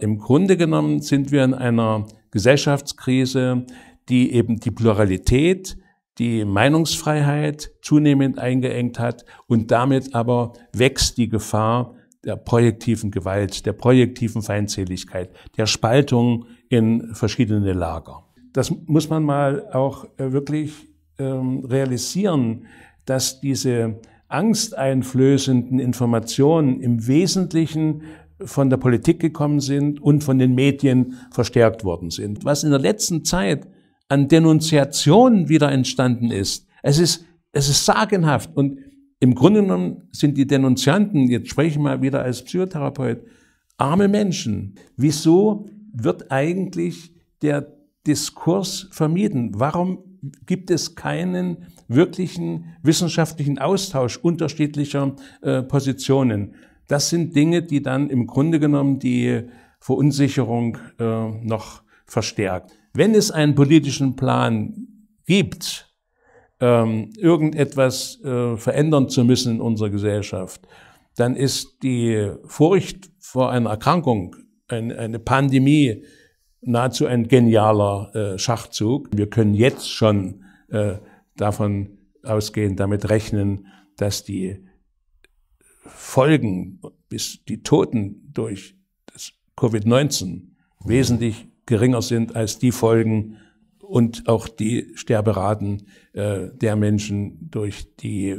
Im Grunde genommen sind wir in einer Gesellschaftskrise, die eben die Pluralität, die Meinungsfreiheit zunehmend eingeengt hat und damit aber wächst die Gefahr der projektiven Gewalt, der projektiven Feindseligkeit, der Spaltung in verschiedene Lager. Das muss man mal auch äh, wirklich ähm, realisieren, dass diese angsteinflößenden Informationen im Wesentlichen von der Politik gekommen sind und von den Medien verstärkt worden sind. Was in der letzten Zeit an Denunziationen wieder entstanden ist, es ist, es ist sagenhaft. Und im Grunde genommen sind die Denunzianten, jetzt spreche ich mal wieder als Psychotherapeut, arme Menschen. Wieso wird eigentlich der Diskurs vermieden? Warum gibt es keinen wirklichen wissenschaftlichen Austausch unterschiedlicher äh, Positionen? Das sind Dinge, die dann im Grunde genommen die Verunsicherung äh, noch verstärkt. Wenn es einen politischen Plan gibt, ähm, irgendetwas äh, verändern zu müssen in unserer Gesellschaft, dann ist die Furcht vor einer Erkrankung, ein, eine Pandemie, nahezu ein genialer äh, Schachzug. Wir können jetzt schon äh, davon ausgehen, damit rechnen, dass die Folgen, bis die Toten durch das Covid-19 wesentlich geringer sind als die Folgen und auch die Sterberaten äh, der Menschen durch die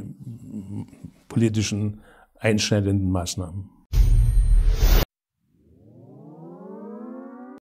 politischen einschneidenden Maßnahmen.